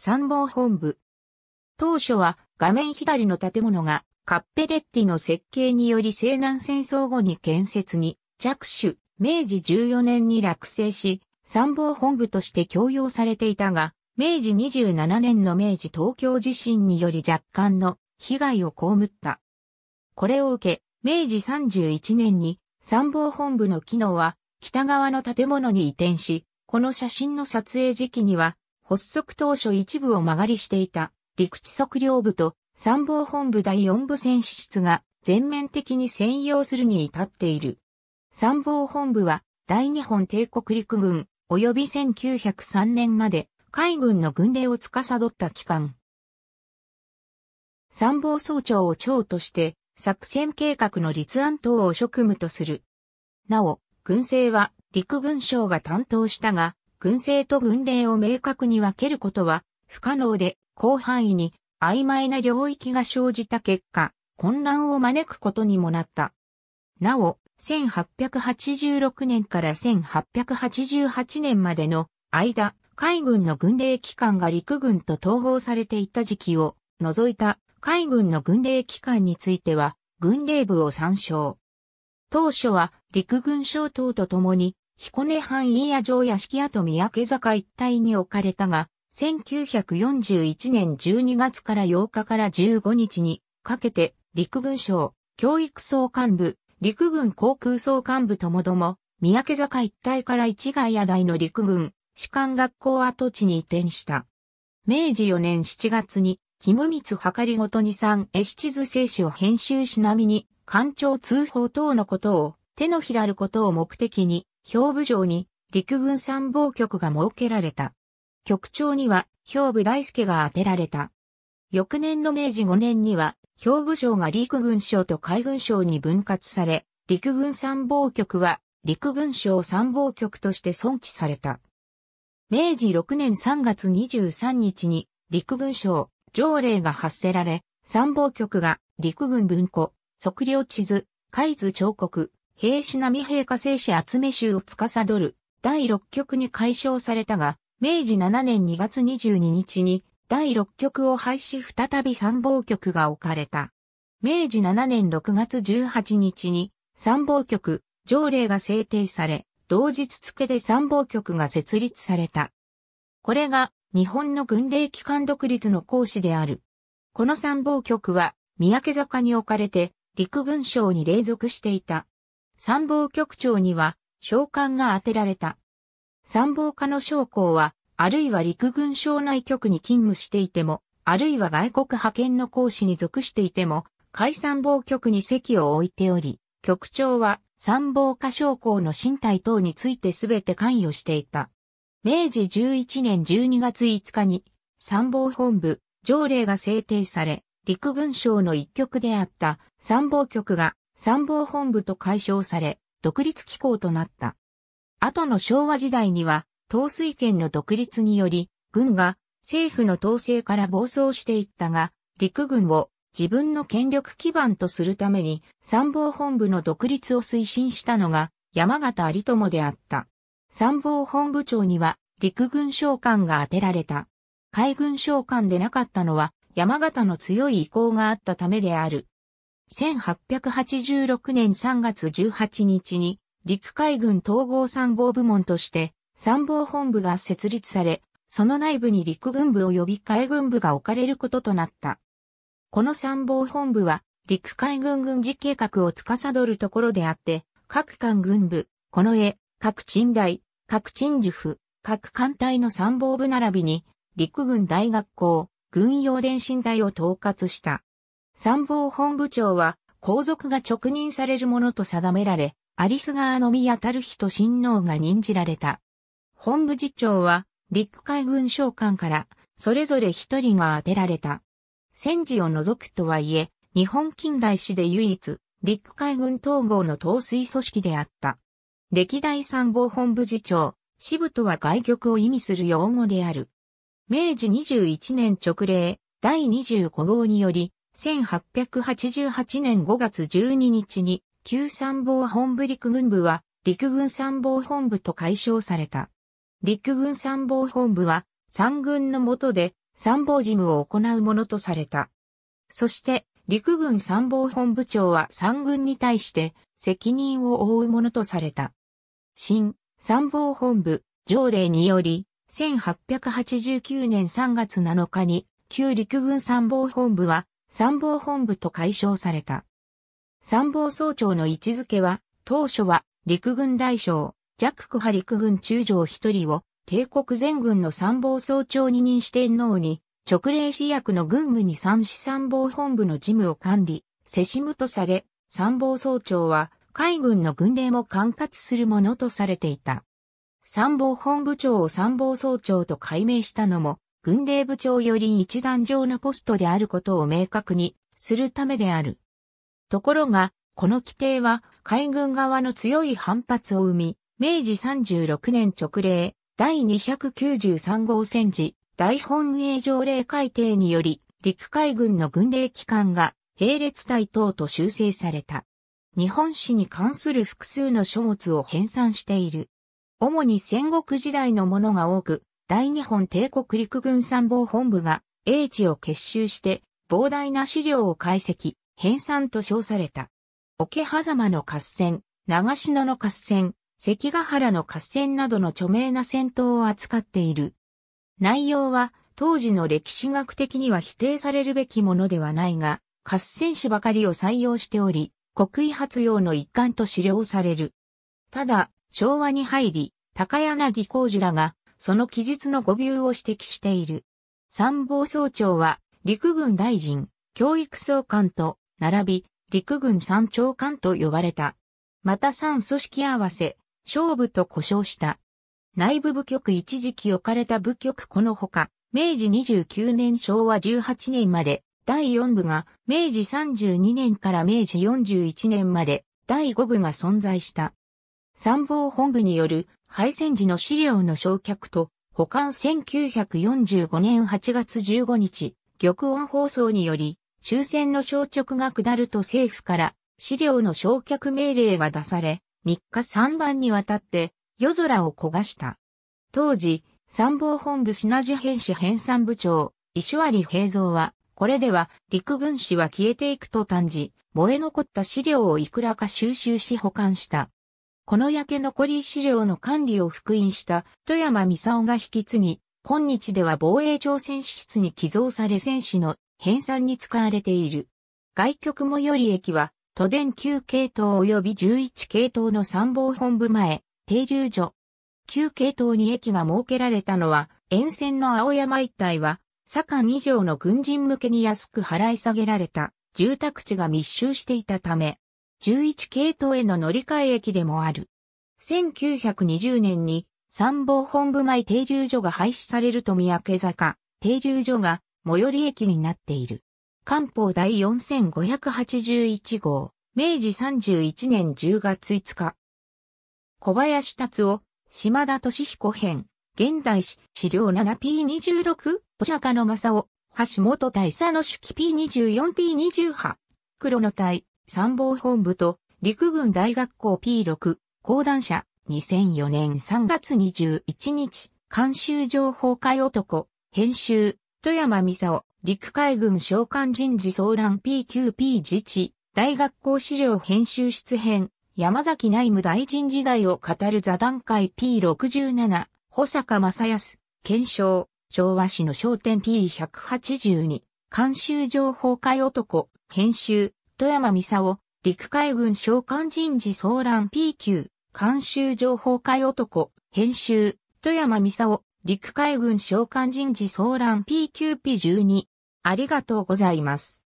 参謀本部。当初は画面左の建物がカッペレッティの設計により西南戦争後に建設に着手、明治14年に落成し、参謀本部として供用されていたが、明治27年の明治東京地震により若干の被害を被った。これを受け、明治31年に参謀本部の機能は北側の建物に移転し、この写真の撮影時期には発足当初一部を曲がりしていた陸地測量部と参謀本部第4部戦士室が全面的に専用するに至っている。参謀本部は大日本帝国陸軍及び1903年まで海軍の軍令を司った機関。参謀総長を長として作戦計画の立案等を職務とする。なお、軍政は陸軍省が担当したが、軍政と軍令を明確に分けることは不可能で広範囲に曖昧な領域が生じた結果、混乱を招くことにもなった。なお、1886年から1888年までの間、海軍の軍令機関が陸軍と統合されていた時期を除いた海軍の軍令機関については、軍令部を参照。当初は陸軍省等とともに彦根藩飯屋城屋敷跡三宅坂一帯に置かれたが、1941年12月から8日から15日にかけて陸軍省、教育総幹部、陸軍航空総幹部ともども、三宅坂一帯から市ヶ屋台の陸軍、士官学校跡地に移転した。明治4年7月に、キムミツはかりごとに三絵七図聖書編集しなみに、官庁通報等のことを、手のひらることを目的に、兵部城に陸軍参謀局が設けられた。局長には兵部大輔が当てられた。翌年の明治5年には兵部省が陸軍省と海軍省に分割され、陸軍参謀局は陸軍省参謀局として存置された。明治6年3月23日に陸軍省条例が発せられ、参謀局が陸軍文庫、測量地図、海図彫刻、兵士並兵火生死集め集を司る第六局に解消されたが、明治7年2月22日に第六局を廃止再び参謀局が置かれた。明治7年6月18日に参謀局条例が制定され、同日付で参謀局が設立された。これが日本の軍令機関独立の行使である。この参謀局は三宅坂に置かれて陸軍省に隷属していた。参謀局長には召喚が当てられた。参謀課の将校は、あるいは陸軍省内局に勤務していても、あるいは外国派遣の講師に属していても、海参謀局に席を置いており、局長は参謀課将校の身体等についてすべて関与していた。明治11年12月5日に参謀本部条例が制定され、陸軍省の一局であった参謀局が参謀本部と解消され、独立機構となった。後の昭和時代には、統帥権の独立により、軍が政府の統制から暴走していったが、陸軍を自分の権力基盤とするために参謀本部の独立を推進したのが山形有友であった。参謀本部長には陸軍将官が当てられた。海軍将官でなかったのは山形の強い意向があったためである。1886年3月18日に陸海軍統合参謀部門として参謀本部が設立され、その内部に陸軍部及び海軍部が置かれることとなった。この参謀本部は陸海軍軍事計画を司るところであって、各艦軍部、この絵、各鎮台、各鎮事府、各艦隊の参謀部並びに、陸軍大学校、軍用電信台を統括した。参謀本部長は、皇族が直任されるものと定められ、アリス川の宮たる人親王が任じられた。本部次長は、陸海軍将官から、それぞれ一人が当てられた。戦時を除くとはいえ、日本近代史で唯一、陸海軍統合の統帥組織であった。歴代参謀本部次長、支部とは外局を意味する用語である。明治21年直令第25号により、1888年5月12日に、旧参謀本部陸軍部は、陸軍参謀本部と解消された。陸軍参謀本部は、三軍の下で参謀事務を行うものとされた。そして、陸軍参謀本部長は三軍に対して責任を負うものとされた。新参謀本部条例により、1889年3月7日に旧陸軍参謀本部は参謀本部と解消された。参謀総長の位置づけは、当初は陸軍大将、弱クハ陸軍中将一人を帝国全軍の参謀総長に任して天皇に直令市役の軍務に参視参謀本部の事務を管理、せしむとされ、参謀総長は海軍の軍令も管轄するものとされていた。参謀本部長を参謀総長と改名したのも、軍令部長より一段上のポストであることを明確にするためである。ところが、この規定は海軍側の強い反発を生み、明治36年直令第293号戦時大本営条例改定により陸海軍の軍令機関が並列隊等と修正された。日本史に関する複数の書物を編纂している。主に戦国時代のものが多く、大日本帝国陸軍参謀本部が英知を結集して膨大な資料を解析、編纂と称された。桶狭間の合戦、長篠の合戦、関ヶ原の合戦などの著名な戦闘を扱っている。内容は当時の歴史学的には否定されるべきものではないが、合戦史ばかりを採用しており、国威発揚の一環と資料される。ただ、昭和に入り、高柳浩二らがその記述の誤謬を指摘している。参謀総長は、陸軍大臣、教育総監と、並び、陸軍三長官と呼ばれた。また三組織合わせ、勝負と呼称した。内部部局一時期置かれた部局このほか、明治29年昭和18年まで、第4部が明治32年から明治41年まで、第5部が存在した。参謀本部による敗戦時の資料の焼却と保管1945年8月15日、玉音放送により、終戦の焼直が下ると政府から資料の焼却命令が出され、3日3番にわたって夜空を焦がした。当時、参謀本部品地編史編纂部長、石割平蔵は、これでは陸軍史は消えていくと断じ、燃え残った資料をいくらか収集し保管した。この焼け残り資料の管理を復員した富山美夫が引き継ぎ、今日では防衛庁戦士室に寄贈され戦士の編纂に使われている。外局もより駅は、都電9系統及び11系統の参謀本部前、停留所。9系統に駅が設けられたのは、沿線の青山一帯は、左官2条の軍人向けに安く払い下げられた住宅地が密集していたため、11系統への乗り換え駅でもある。1920年に参謀本部前停留所が廃止されると三宅坂停留所が最寄り駅になっている。漢方第4581号、明治31年10月5日。小林達夫、島田敏彦編、現代史、資料 7P26、坂の正夫、橋本大佐の手記 P24P28、黒の隊、参謀本部と陸軍大学校 P6 講談社2004年3月21日監修情報会男編集富山美佐陸海軍召喚人事総覧 PQP 自治大学校資料編集室編山崎内務大臣時代を語る座談会 P67 保坂正康検証昭和史の商店 P182 監修情報会男編集富山美佐陸海軍召喚人事騒乱 P q 監修情報会男、編集、富山美佐陸海軍召喚人事騒乱 P q P12。ありがとうございます。